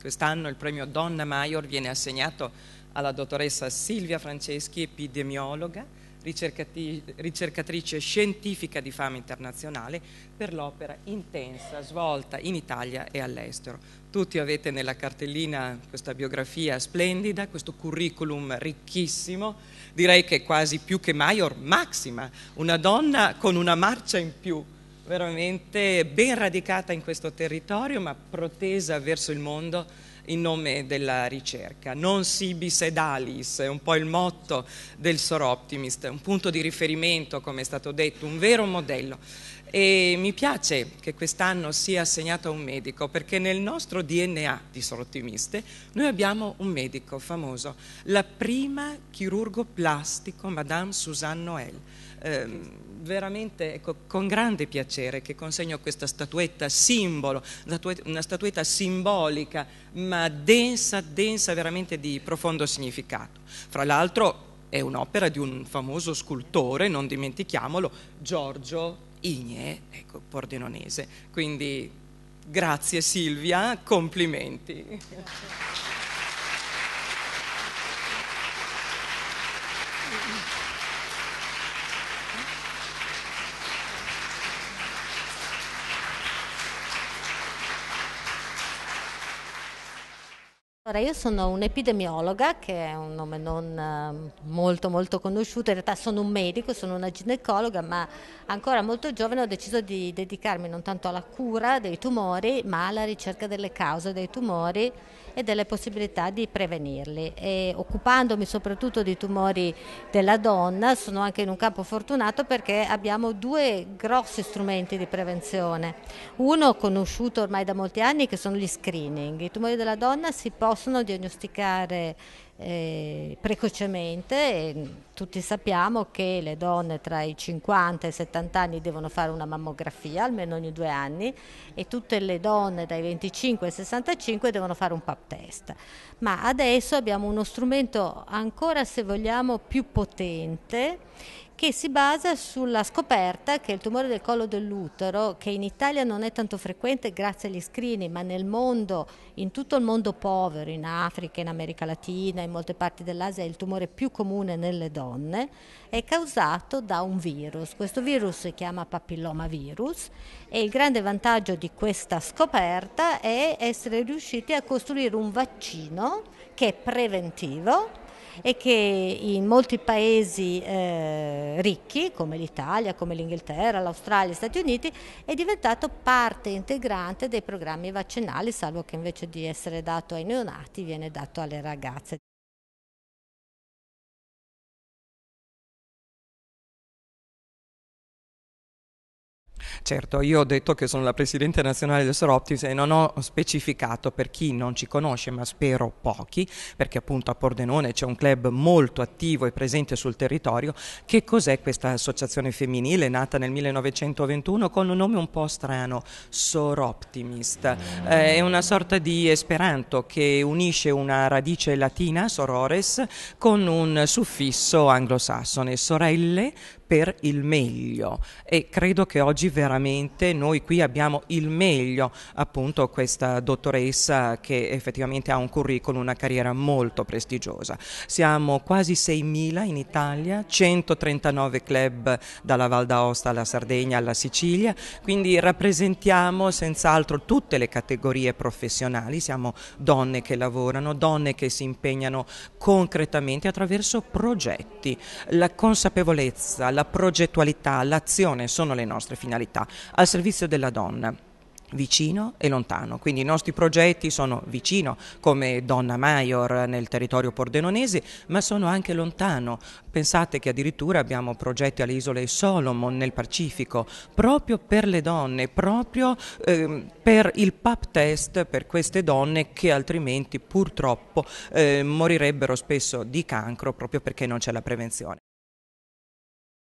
Quest'anno il premio Donna Maior viene assegnato alla dottoressa Silvia Franceschi, epidemiologa, ricercatrice scientifica di fama internazionale per l'opera intensa svolta in Italia e all'estero. Tutti avete nella cartellina questa biografia splendida, questo curriculum ricchissimo, direi che quasi più che Maior, Maxima, una donna con una marcia in più veramente ben radicata in questo territorio ma protesa verso il mondo in nome della ricerca. Non sibis ed alis è un po' il motto del Soroptimist, un punto di riferimento, come è stato detto, un vero modello. E mi piace che quest'anno sia assegnato a un medico perché nel nostro DNA di Sorottimiste noi abbiamo un medico famoso, la prima chirurgo plastico Madame Suzanne Noël. Eh, veramente ecco, con grande piacere che consegno questa statuetta simbolo, una statuetta simbolica ma densa, densa veramente di profondo significato. Fra l'altro è un'opera di un famoso scultore, non dimentichiamolo, Giorgio Igne, ecco, pordenonese. Quindi grazie Silvia, complimenti. Grazie. Allora, io sono un'epidemiologa, che è un nome non ehm, molto, molto conosciuto, in realtà sono un medico, sono una ginecologa, ma ancora molto giovane ho deciso di dedicarmi non tanto alla cura dei tumori, ma alla ricerca delle cause dei tumori e delle possibilità di prevenirli. E occupandomi soprattutto di tumori della donna, sono anche in un campo fortunato perché abbiamo due grossi strumenti di prevenzione. Uno conosciuto ormai da molti anni che sono gli screening. I tumori della donna si possono possono diagnosticare eh, precocemente. tutti sappiamo che le donne tra i 50 e i 70 anni devono fare una mammografia almeno ogni due anni e tutte le donne dai 25 ai 65 devono fare un pap test. Ma adesso abbiamo uno strumento ancora, se vogliamo, più potente che si basa sulla scoperta che il tumore del collo dell'utero, che in Italia non è tanto frequente grazie agli screening, ma nel mondo, in tutto il mondo povero, in Africa, in America Latina, in in molte parti dell'Asia è il tumore più comune nelle donne, è causato da un virus. Questo virus si chiama papillomavirus e il grande vantaggio di questa scoperta è essere riusciti a costruire un vaccino che è preventivo e che in molti paesi eh, ricchi come l'Italia, come l'Inghilterra, l'Australia, gli Stati Uniti è diventato parte integrante dei programmi vaccinali, salvo che invece di essere dato ai neonati viene dato alle ragazze. Certo, io ho detto che sono la Presidente nazionale del Soroptis e non ho specificato per chi non ci conosce, ma spero pochi, perché appunto a Pordenone c'è un club molto attivo e presente sul territorio, che cos'è questa associazione femminile nata nel 1921 con un nome un po' strano, Soroptimist. Eh, è una sorta di esperanto che unisce una radice latina, sorores, con un suffisso anglosassone, sorelle per il meglio e credo che oggi verrà veramente noi qui abbiamo il meglio, appunto questa dottoressa che effettivamente ha un curriculum, una carriera molto prestigiosa. Siamo quasi 6.000 in Italia, 139 club dalla Val d'Aosta alla Sardegna alla Sicilia, quindi rappresentiamo senz'altro tutte le categorie professionali, siamo donne che lavorano, donne che si impegnano concretamente attraverso progetti. La consapevolezza, la progettualità, l'azione sono le nostre finalità comunità, al servizio della donna vicino e lontano. Quindi i nostri progetti sono vicino come Donna Maior nel territorio pordenonese, ma sono anche lontano. Pensate che addirittura abbiamo progetti alle isole Solomon nel Pacifico, proprio per le donne, proprio eh, per il pap test per queste donne che altrimenti purtroppo eh, morirebbero spesso di cancro proprio perché non c'è la prevenzione.